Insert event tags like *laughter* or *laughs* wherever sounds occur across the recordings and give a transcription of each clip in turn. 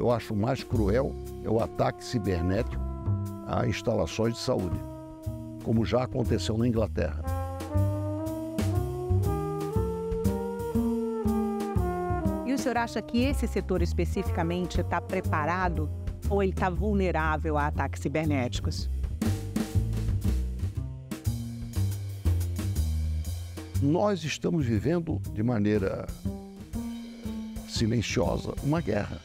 eu acho mais cruel é o ataque cibernético a instalações de saúde, como já aconteceu na Inglaterra. E o senhor acha que esse setor especificamente está preparado ou ele está vulnerável a ataques cibernéticos? Nós estamos vivendo de maneira silenciosa uma guerra.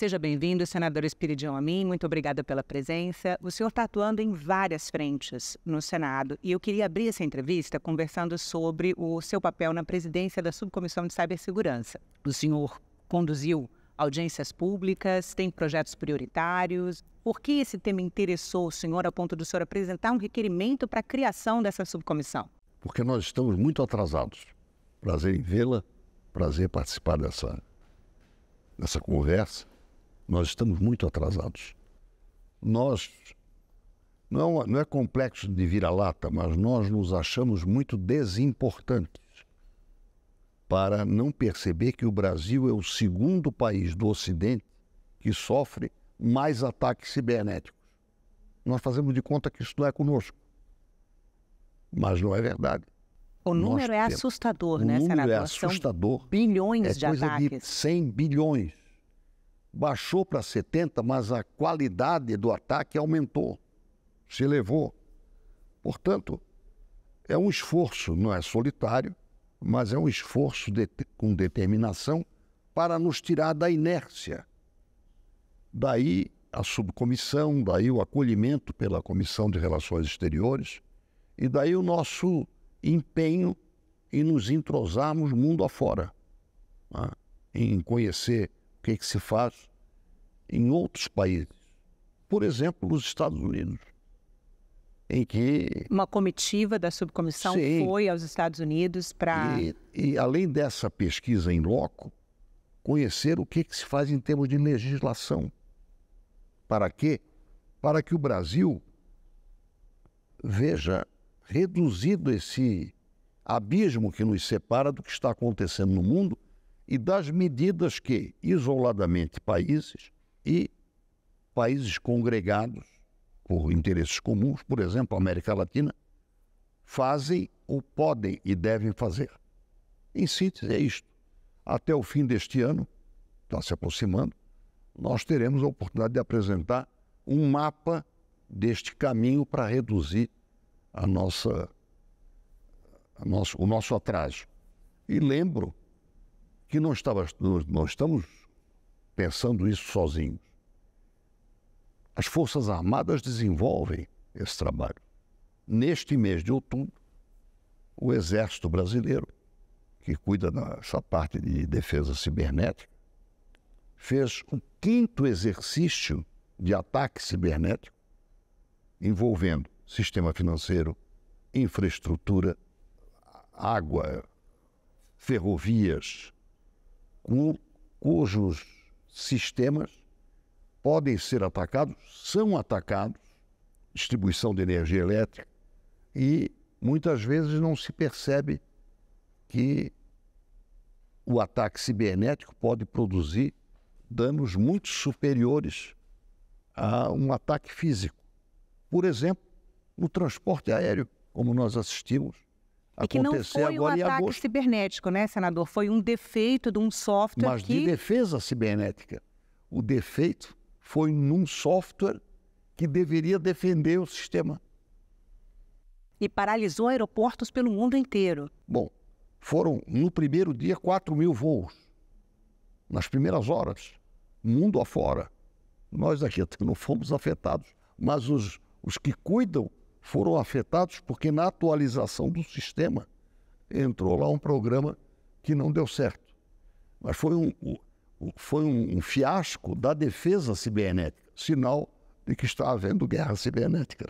Seja bem-vindo, senador Espiridião Amin, muito obrigada pela presença. O senhor está atuando em várias frentes no Senado e eu queria abrir essa entrevista conversando sobre o seu papel na presidência da Subcomissão de Cibersegurança. O senhor conduziu audiências públicas, tem projetos prioritários. Por que esse tema interessou o senhor a ponto do senhor apresentar um requerimento para a criação dessa subcomissão? Porque nós estamos muito atrasados. Prazer em vê-la, prazer participar dessa, dessa conversa. Nós estamos muito atrasados. Nós. Não, é não é complexo de vira-lata, mas nós nos achamos muito desimportantes para não perceber que o Brasil é o segundo país do Ocidente que sofre mais ataques cibernéticos. Nós fazemos de conta que isso não é conosco. Mas não é verdade. O número Nós é temos. assustador, o né, número é senador? É assustador. São bilhões é de coisa ataques. De 100 bilhões baixou para 70, mas a qualidade do ataque aumentou, se elevou. Portanto, é um esforço, não é solitário, mas é um esforço de, com determinação para nos tirar da inércia. Daí a subcomissão, daí o acolhimento pela Comissão de Relações Exteriores e daí o nosso empenho em nos entrosarmos mundo afora, né? em conhecer que, é que se faz em outros países. Por exemplo, nos Estados Unidos, em que... Uma comitiva da subcomissão sim, foi aos Estados Unidos para... E, e, além dessa pesquisa em loco, conhecer o que, é que se faz em termos de legislação. Para quê? Para que o Brasil veja reduzido esse abismo que nos separa do que está acontecendo no mundo e das medidas que, isoladamente, países e países congregados por interesses comuns, por exemplo, a América Latina, fazem ou podem e devem fazer. Em síntese, é isto. Até o fim deste ano, está se aproximando, nós teremos a oportunidade de apresentar um mapa deste caminho para reduzir a nossa, a nosso, o nosso atraso. E lembro que não, estava, não estamos pensando isso sozinhos. As Forças Armadas desenvolvem esse trabalho. Neste mês de outubro, o Exército Brasileiro, que cuida dessa parte de defesa cibernética, fez o quinto exercício de ataque cibernético envolvendo sistema financeiro, infraestrutura, água, ferrovias, cujos sistemas podem ser atacados, são atacados, distribuição de energia elétrica, e muitas vezes não se percebe que o ataque cibernético pode produzir danos muito superiores a um ataque físico. Por exemplo, no transporte aéreo, como nós assistimos e que não foi um ataque cibernético, né, senador? Foi um defeito de um software Mas que... de defesa cibernética. O defeito foi num software que deveria defender o sistema. E paralisou aeroportos pelo mundo inteiro. Bom, foram no primeiro dia 4 mil voos. Nas primeiras horas, mundo afora. Nós aqui *laughs* não fomos afetados, mas os, os que cuidam foram afetados porque na atualização do sistema entrou lá um programa que não deu certo. Mas foi um, foi um fiasco da defesa cibernética, sinal de que está havendo guerra cibernética.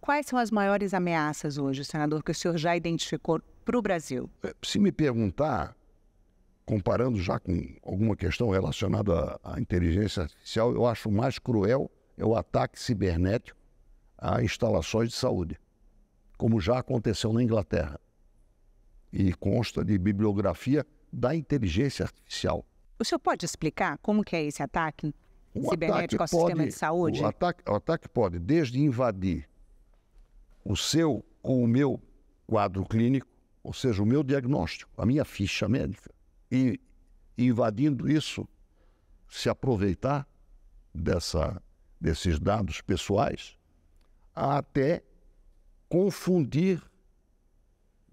Quais são as maiores ameaças hoje, senador, que o senhor já identificou para o Brasil? É, se me perguntar, comparando já com alguma questão relacionada à inteligência artificial, eu acho mais cruel é o ataque cibernético a instalações de saúde, como já aconteceu na Inglaterra. E consta de bibliografia da inteligência artificial. O senhor pode explicar como que é esse ataque o cibernético ataque ao pode, sistema de saúde? O ataque, o ataque pode desde invadir o seu ou o meu quadro clínico, ou seja, o meu diagnóstico, a minha ficha médica, e invadindo isso, se aproveitar dessa, desses dados pessoais a até confundir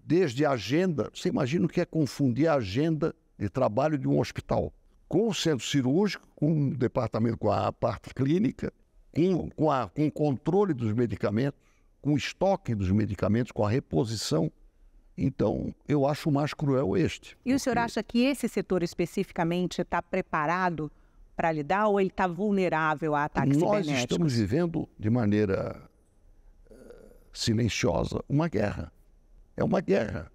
desde a agenda. Você imagina o que é confundir a agenda de trabalho de um hospital com o centro cirúrgico, com o departamento, com a parte clínica, com, com, a, com o controle dos medicamentos, com o estoque dos medicamentos, com a reposição. Então, eu acho o mais cruel este. E o senhor acha que esse setor especificamente está preparado para lidar ou ele está vulnerável a ataques nós cibernéticos? Nós estamos vivendo de maneira silenciosa uma guerra. É uma guerra.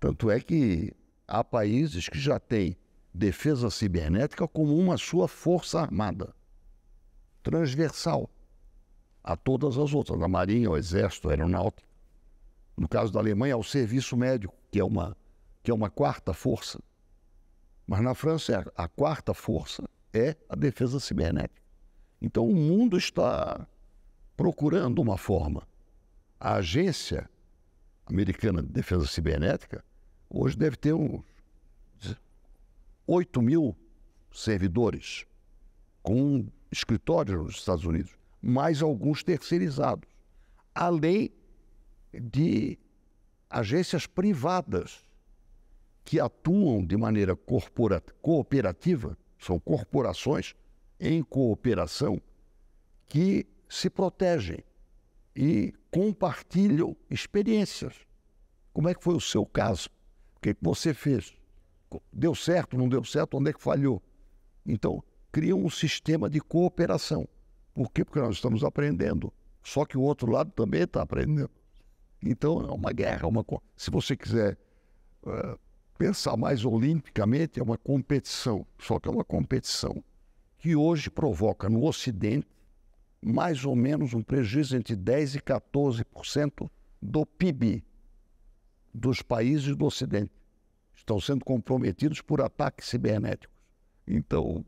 Tanto é que há países que já têm defesa cibernética como uma sua força armada, transversal a todas as outras, a marinha, o exército, a aeronáutica. No caso da Alemanha, o serviço médico, que é uma, que é uma quarta força. Mas na França, é a quarta força é a defesa cibernética. Então o mundo está procurando uma forma a agência americana de defesa cibernética hoje deve ter uns 8 mil servidores com escritórios nos Estados Unidos, mais alguns terceirizados, além de agências privadas que atuam de maneira cooperativa, são corporações em cooperação que se protegem e compartilham experiências. Como é que foi o seu caso? O é que, você fez? Deu certo, não deu certo? Onde é que falhou? Então, cria um sistema de cooperação. Por quê? Porque nós estamos aprendendo. Só que o outro lado também está aprendendo. Então, é uma guerra. É uma... Se você quiser uh, pensar mais olimpicamente, é uma competição. Só que é uma competição que hoje provoca no Ocidente mais ou menos um prejuízo entre 10% e 14% do PIB dos países do Ocidente. Estão sendo comprometidos por ataques cibernéticos. Então,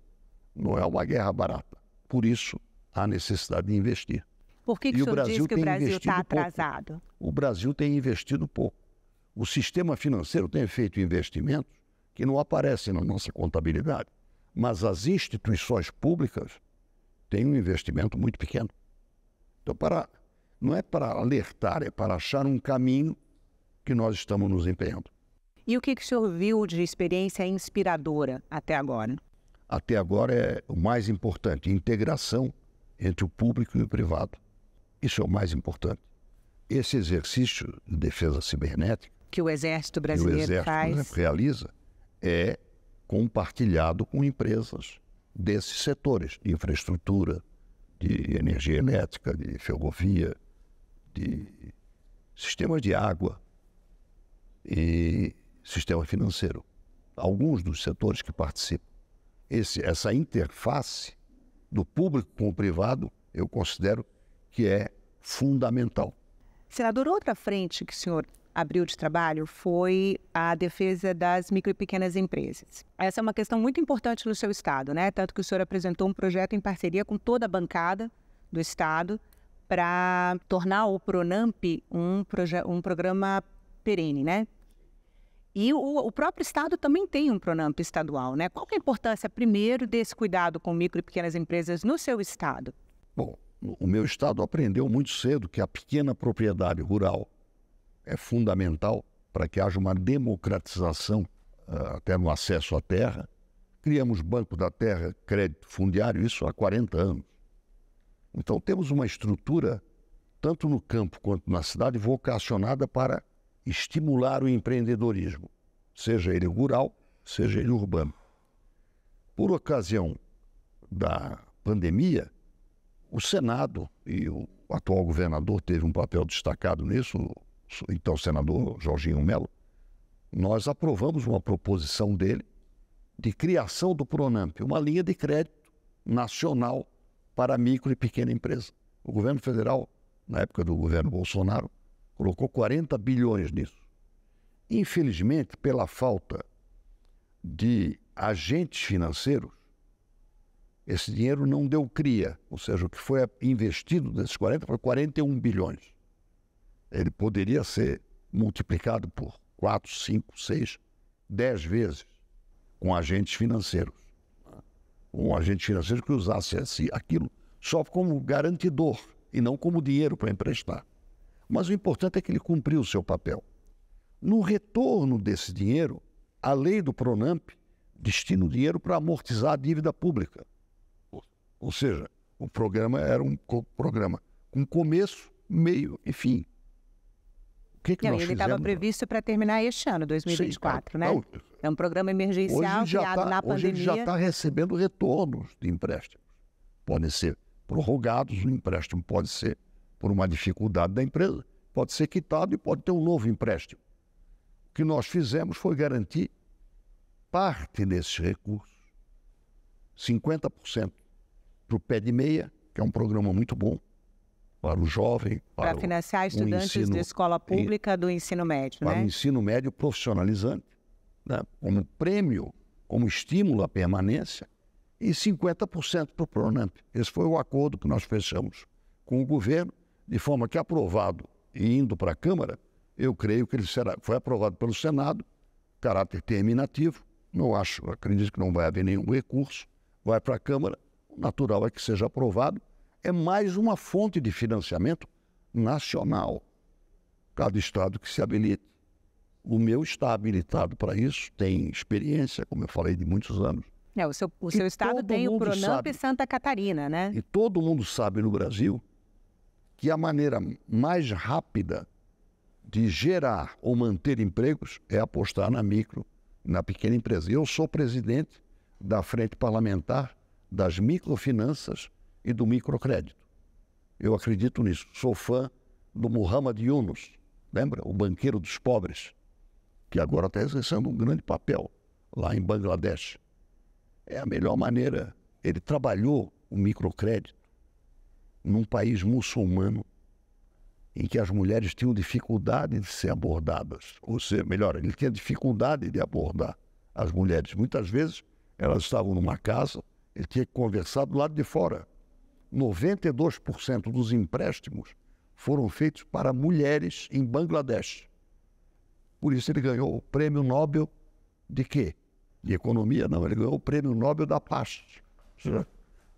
não é uma guerra barata. Por isso, há necessidade de investir. Por que, que e o, Brasil diz que o Brasil está tá atrasado? Pouco. O Brasil tem investido pouco. O sistema financeiro tem feito investimentos que não aparecem na nossa contabilidade, mas as instituições públicas tem um investimento muito pequeno. Então, para, não é para alertar, é para achar um caminho que nós estamos nos empenhando. E o que, que o senhor viu de experiência inspiradora até agora? Até agora é o mais importante, integração entre o público e o privado. Isso é o mais importante. Esse exercício de defesa cibernética que o Exército brasileiro o exército, faz, né, realiza, é compartilhado com empresas, desses setores, de infraestrutura, de energia elétrica, de ferrovia, de sistemas de água e sistema financeiro. Alguns dos setores que participam. Esse, essa interface do público com o privado, eu considero que é fundamental. Senador, outra frente que o senhor abril de trabalho foi a defesa das micro e pequenas empresas. Essa é uma questão muito importante no seu estado, né? Tanto que o senhor apresentou um projeto em parceria com toda a bancada do estado para tornar o Pronamp um, um programa perene, né? E o, o, próprio Estado também tem um Pronamp estadual, né? Qual é a importância, primeiro, desse cuidado com micro e pequenas empresas no seu Estado? Bom, o meu Estado aprendeu muito cedo que a pequena propriedade rural é fundamental para que haja uma democratização ah, até no acesso à terra. Criamos Banco da Terra, crédito fundiário, isso há 40 anos. Então temos uma estrutura, tanto no campo quanto na cidade, vocacionada para estimular o empreendedorismo, seja ele rural, seja ele urbano. Por ocasião da pandemia, o Senado e o atual governador teve um papel destacado nisso, então senador Jorginho Melo, nós aprovamos uma proposição dele de criação do Pronamp, uma linha de crédito nacional para micro e pequena empresa. O governo federal, na época do governo Bolsonaro, colocou 40 bilhões nisso. Infelizmente, pela falta de agentes financeiros, esse dinheiro não deu cria, ou seja, o que foi investido desses 40 foi 41 bilhões. Ele poderia ser multiplicado por 4, 5, 6, 10 vezes com agentes financeiros. Um agente financeiro que usasse aquilo só como garantidor e não como dinheiro para emprestar. Mas o importante é que ele cumpriu o seu papel. No retorno desse dinheiro, a lei do Pronamp destina o dinheiro para amortizar a dívida pública. Ou seja, o programa era um programa com começo, meio e fim que, é que não, nós ele estava previsto para terminar este ano, 2024, Sim, né? é um programa emergencial criado tá, na pandemia. Hoje ele já está recebendo retornos de empréstimos. Podem ser prorrogados, o empréstimo pode ser por uma dificuldade da empresa, pode ser quitado e pode ter um novo empréstimo. O que nós fizemos foi garantir parte desses recursos, 50% para o pé de meia, que é um programa muito bom, para o jovem, para, para financiar o, estudantes ensino, de escola pública do ensino médio, para né? o ensino médio profissionalizante, né? como prêmio, como estímulo à permanência, e 50% para o Pronamp. Esse foi o acordo que nós fechamos com o governo, de forma que aprovado e indo para a Câmara, eu creio que ele será, foi aprovado pelo Senado, caráter terminativo, não acho, acredito que não vai haver nenhum recurso, vai para a Câmara, o natural é que seja aprovado é mais uma fonte de financiamento nacional. Cada estado que se habilite. O meu está habilitado para isso, tem experiência, como eu falei, de muitos anos. É, o seu, o seu estado tem o Pronamp e Santa Catarina, né? E todo mundo sabe no Brasil que a maneira mais rápida de gerar ou manter empregos é apostar na micro, na pequena empresa. Eu sou presidente da Frente Parlamentar das Microfinanças e do microcrédito. Eu acredito nisso. Sou fã do Muhammad Yunus, lembra? O banqueiro dos pobres, que agora está exercendo um grande papel lá em Bangladesh. É a melhor maneira. Ele trabalhou o microcrédito num país muçulmano em que as mulheres tinham dificuldade de ser abordadas. Ou seja, melhor, ele tinha dificuldade de abordar as mulheres. Muitas vezes elas estavam numa casa, ele tinha que conversar do lado de fora. 92% dos empréstimos foram feitos para mulheres em Bangladesh. Por isso ele ganhou o prêmio Nobel de quê? De economia, não. Ele ganhou o prêmio Nobel da Paz.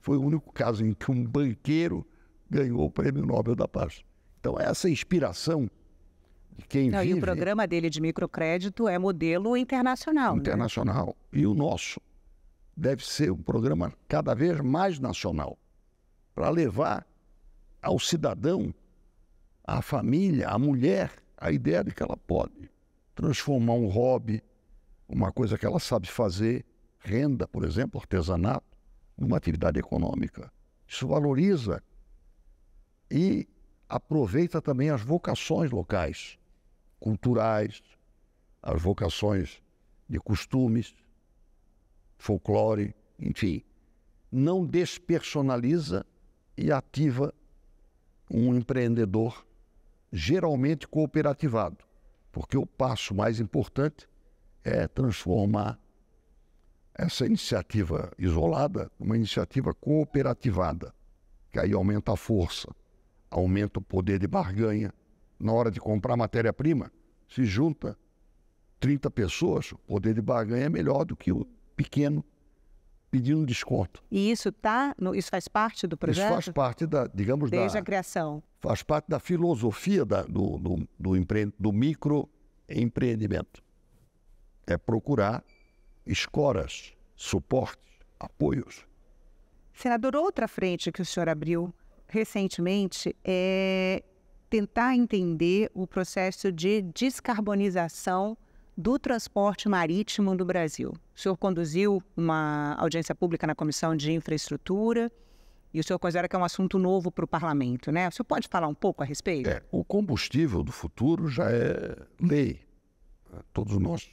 Foi o único caso em que um banqueiro ganhou o prêmio Nobel da Paz. Então, é essa inspiração de quem não, vive... E o programa dele de microcrédito é modelo internacional. Né? Internacional. Né? E o nosso deve ser um programa cada vez mais nacional para levar ao cidadão, à família, à mulher, a ideia de que ela pode transformar um hobby, uma coisa que ela sabe fazer, renda, por exemplo, artesanato, numa atividade econômica. Isso valoriza e aproveita também as vocações locais, culturais, as vocações de costumes, folclore, enfim. Não despersonaliza e ativa um empreendedor, geralmente cooperativado, porque o passo mais importante é transformar essa iniciativa isolada numa iniciativa cooperativada, que aí aumenta a força, aumenta o poder de barganha. Na hora de comprar matéria-prima, se junta 30 pessoas, o poder de barganha é melhor do que o pequeno pedindo desconto. E isso tá, no, isso faz parte do projeto? Isso faz parte da, digamos, Desde da, a criação. Faz parte da filosofia da, do, do, do, empre, do microempreendimento. É procurar escoras, suportes, apoios. Senador, outra frente que o senhor abriu recentemente é tentar entender o processo de descarbonização do transporte marítimo no Brasil. O senhor conduziu uma audiência pública na Comissão de Infraestrutura e o senhor considera que é um assunto novo para o parlamento, né? O senhor pode falar um pouco a respeito? É, o combustível do futuro já é lei. Todos nós,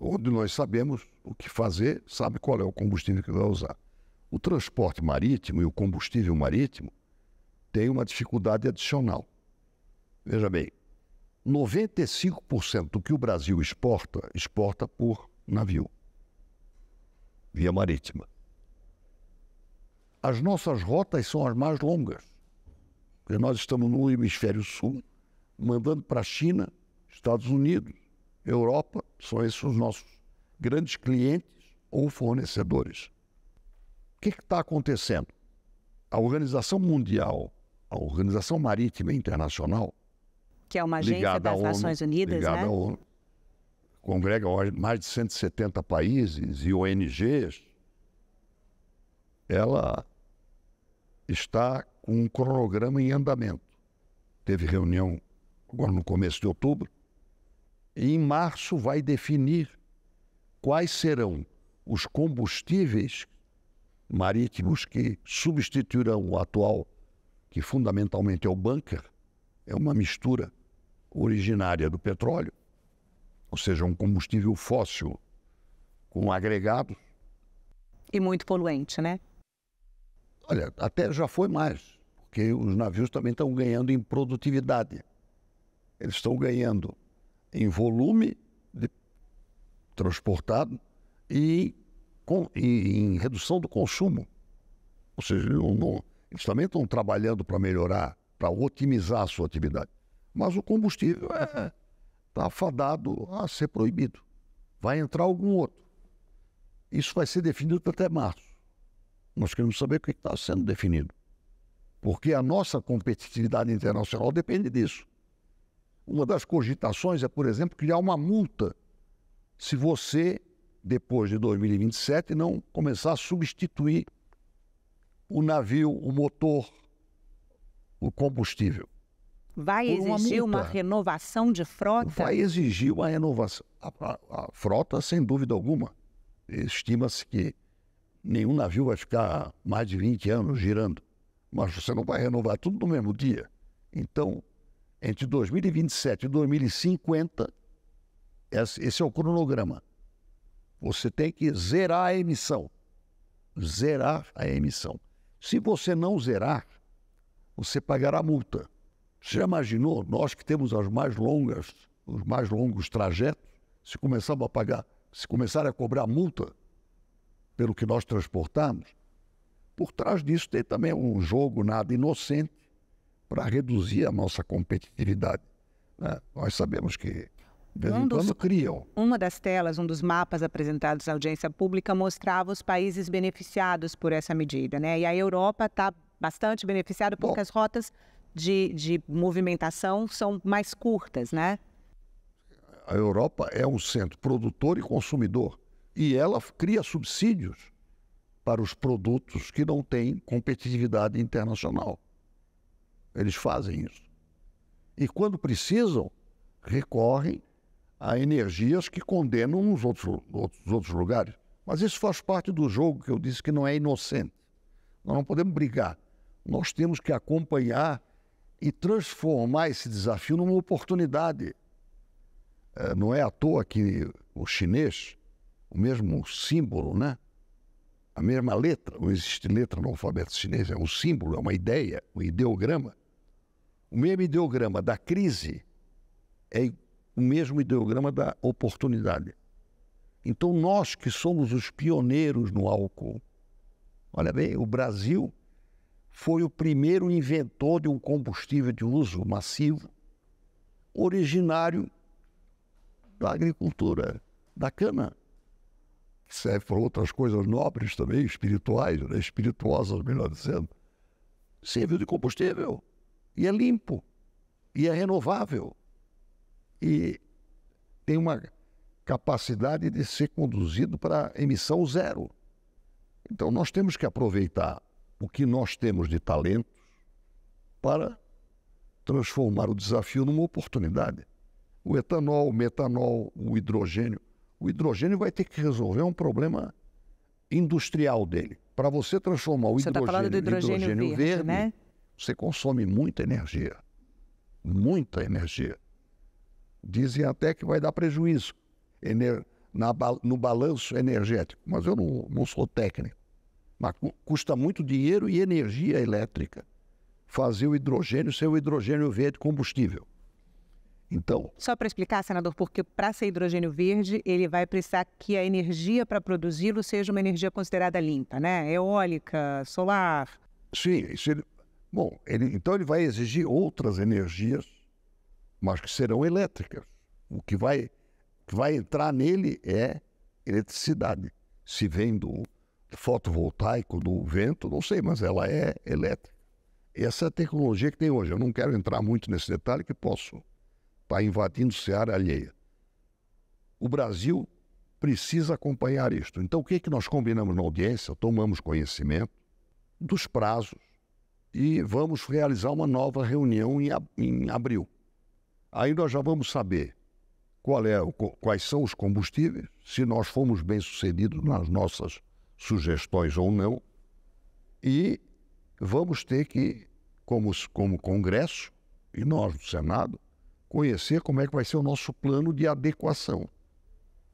onde nós sabemos o que fazer, sabe qual é o combustível que vai usar. O transporte marítimo e o combustível marítimo têm uma dificuldade adicional. Veja bem, 95% do que o Brasil exporta, exporta por navio, via marítima. As nossas rotas são as mais longas. Porque nós estamos no hemisfério sul, mandando para a China, Estados Unidos, Europa, são esses os nossos grandes clientes ou fornecedores. O que é está acontecendo? A Organização Mundial, a Organização Marítima Internacional, que é uma agência das Nações Unidas, ligada né? À ONU. Congrega mais de 170 países e ONGs. Ela está com um cronograma em andamento. Teve reunião agora no começo de outubro. E em março vai definir quais serão os combustíveis marítimos que substituirão o atual, que fundamentalmente é o bunker, é uma mistura originária do petróleo, ou seja, um combustível fóssil com agregados. E muito poluente, né? Olha, até já foi mais, porque os navios também estão ganhando em produtividade. Eles estão ganhando em volume de... transportado e com... em redução do consumo. Ou seja, eles também estão trabalhando para melhorar, para otimizar a sua atividade. Mas o combustível está é, tá fadado a ser proibido. Vai entrar algum outro. Isso vai ser definido até março. Nós queremos saber o que é está sendo definido. Porque a nossa competitividade internacional depende disso. Uma das cogitações é, por exemplo, criar uma multa se você, depois de 2027, não começar a substituir o navio, o motor, o combustível. Vai exigir uma, uma, renovação de frota? Vai exigir uma renovação. A, a, a frota, sem dúvida alguma. Estima-se que nenhum navio vai ficar mais de 20 anos girando. Mas você não vai renovar tudo no mesmo dia. Então, entre 2027 e 2050, esse é o cronograma. Você tem que zerar a emissão. Zerar a emissão. Se você não zerar, você pagará multa. Você imaginou, nós que temos as mais longas, os mais longos trajetos, se começarmos a pagar, se começarem a cobrar multa pelo que nós transportamos, por trás disso tem também um jogo nada inocente para reduzir a nossa competitividade. Né? Nós sabemos que de um dos, criam. Uma das telas, um dos mapas apresentados à audiência pública mostrava os países beneficiados por essa medida, né? E a Europa está bastante beneficiada porque Bom, as rotas de, de movimentação são mais curtas, né? A Europa é um centro produtor e consumidor. E ela cria subsídios para os produtos que não têm competitividade internacional. Eles fazem isso. E quando precisam, recorrem a energias que condenam os outros, outros, outros lugares. Mas isso faz parte do jogo que eu disse que não é inocente. Nós não podemos brigar. Nós temos que acompanhar e transformar esse desafio numa oportunidade. É, não é à toa que o chinês, o mesmo símbolo, né? a mesma letra, não existe letra no alfabeto chinês, é um símbolo, é uma ideia, um ideograma. O mesmo ideograma da crise é o mesmo ideograma da oportunidade. Então, nós que somos os pioneiros no álcool, olha bem, o Brasil foi o primeiro inventor de um combustível de uso massivo, originário da agricultura, da cana. Que serve para outras coisas nobres também, espirituais, né? espirituosas, melhor dizendo. Serviu de combustível. E é limpo. E é renovável. E tem uma capacidade de ser conduzido para emissão zero. Então nós temos que aproveitar o que nós temos de talentos para transformar o desafio numa oportunidade. O etanol, o metanol, o hidrogênio. O hidrogênio vai ter que resolver um problema industrial dele. Para você transformar o você tá hidrogênio, tá hidrogênio, hidrogênio verde, verde né? você consome muita energia. Muita energia. Dizem até que vai dar prejuízo Ener na, no balanço energético. Mas eu não, não sou técnico. Mas custa muito dinheiro e energia elétrica fazer o hidrogênio ser o hidrogênio verde combustível. Então. Só para explicar, senador, porque para ser hidrogênio verde, ele vai precisar que a energia para produzi-lo seja uma energia considerada limpa, né? Eólica, solar. Sim, ele, bom, ele, então ele vai exigir outras energias, mas que serão elétricas. O que vai, que vai entrar nele é eletricidade, se vem do, fotovoltaico, do vento, não sei, mas ela é elétrica. Essa é a tecnologia que tem hoje. Eu não quero entrar muito nesse detalhe, que posso estar tá invadindo seara alheia. O Brasil precisa acompanhar isto. Então, o que, é que nós combinamos na audiência? Tomamos conhecimento dos prazos e vamos realizar uma nova reunião em, abril. Aí nós já vamos saber qual é, quais são os combustíveis, se nós fomos bem-sucedidos nas nossas sugestões ou não, e vamos ter que, como, como Congresso e nós do Senado, conhecer como é que vai ser o nosso plano de adequação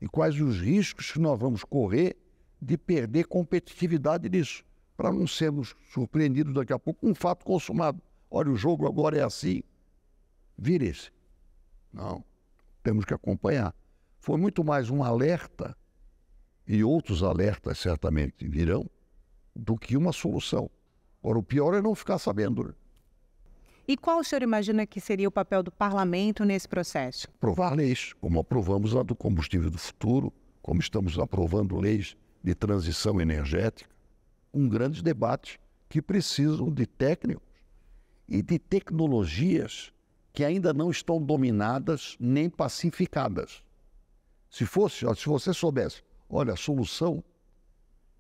e quais os riscos que nós vamos correr de perder competitividade nisso, para não sermos surpreendidos daqui a pouco com um fato consumado. Olha, o jogo agora é assim, vire-se. Não, temos que acompanhar. Foi muito mais um alerta e outros alertas certamente virão, do que uma solução. Ora, o pior é não ficar sabendo. Né? E qual o senhor imagina que seria o papel do parlamento nesse processo? Provar leis, como aprovamos a do combustível do futuro, como estamos aprovando leis de transição energética. Um grande debate que precisam de técnicos e de tecnologias que ainda não estão dominadas nem pacificadas. Se fosse, se você soubesse Olha, a solução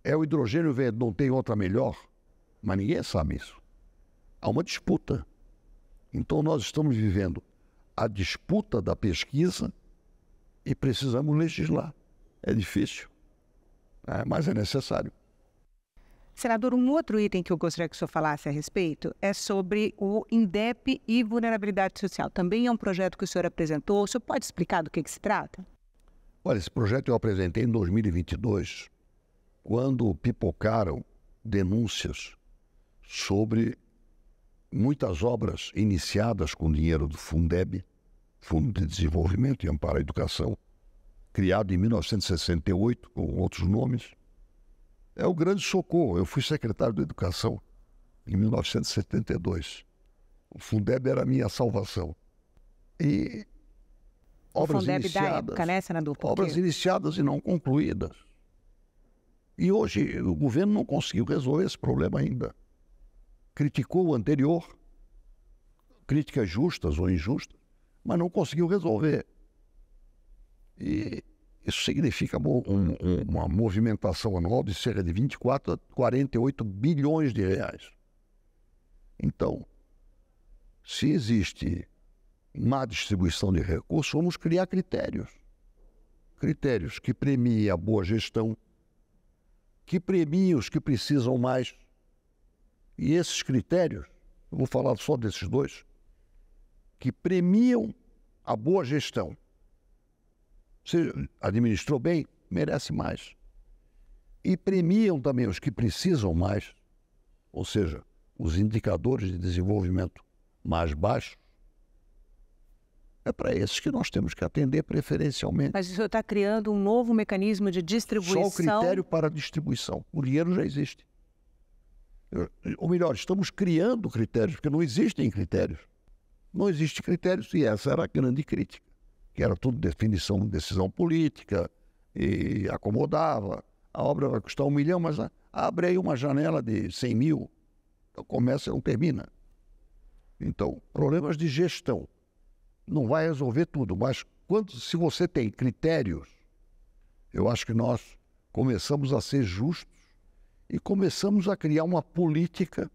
é o hidrogênio verde, não tem outra melhor. Mas ninguém sabe isso. Há uma disputa. Então nós estamos vivendo a disputa da pesquisa e precisamos legislar. É difícil, né? mas é necessário. Senador, um outro item que eu gostaria que o senhor falasse a respeito é sobre o INDEP e vulnerabilidade social. Também é um projeto que o senhor apresentou. O senhor pode explicar do que, que se trata? Olha, esse projeto eu apresentei em 2022, quando pipocaram denúncias sobre muitas obras iniciadas com dinheiro do Fundeb, Fundo de Desenvolvimento e Amparo à Educação, criado em 1968 com outros nomes. É o grande socorro. Eu fui secretário de Educação em 1972. O Fundeb era a minha salvação. E obras Fundeb iniciadas. Da época, né, senador? Porque... Obras iniciadas e não concluídas. E hoje o governo não conseguiu resolver esse problema ainda. Criticou o anterior, críticas justas ou injustas, mas não conseguiu resolver. E isso significa uma movimentação anual de cerca de 24 a 48 bilhões de reais. Então, se existe má distribuição de recursos, vamos criar critérios. Critérios que premiem a boa gestão, que premiem os que precisam mais. E esses critérios, vou falar só desses dois, que premiam a boa gestão. Se administrou bem, merece mais. E premiam também os que precisam mais, ou seja, os indicadores de desenvolvimento mais baixos, é para esses que nós temos que atender preferencialmente. Mas o senhor está criando um novo mecanismo de distribuição? Só o critério para distribuição. O dinheiro já existe. Ou melhor, estamos criando critérios, porque não existem critérios. Não existe critérios e essa era a grande crítica, que era tudo definição de decisão política e acomodava. A obra vai custar um milhão, mas abre aí uma janela de 100 mil. começa e não termina. Então, problemas de gestão não vai resolver tudo, mas quando, se você tem critérios, eu acho que nós começamos a ser justos e começamos a criar uma política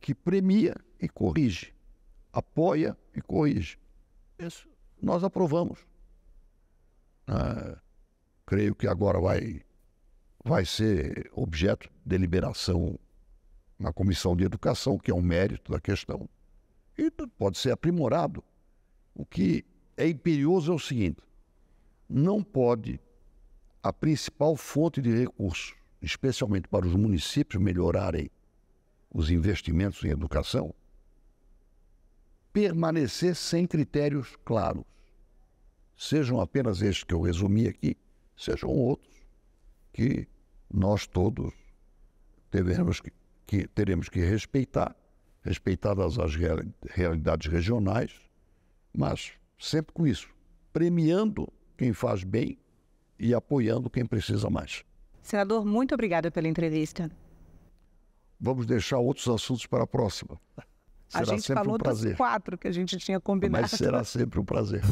que premia e corrige, apoia e corrige. Isso nós aprovamos. Ah, creio que agora vai, vai ser objeto de deliberação na Comissão de Educação, que é um mérito da questão, e pode ser aprimorado. O que é imperioso é o seguinte: não pode a principal fonte de recursos, especialmente para os municípios melhorarem os investimentos em educação, permanecer sem critérios claros. Sejam apenas estes que eu resumi aqui, sejam outros que nós todos teremos que, que teremos que respeitar, respeitadas as realidades regionais, mas sempre com isso, premiando quem faz bem e apoiando quem precisa mais. Senador, muito obrigada pela entrevista. Vamos deixar outros assuntos para a próxima. Será a gente falou um prazer. dos quatro que a gente tinha combinado. Mas será né? sempre um prazer.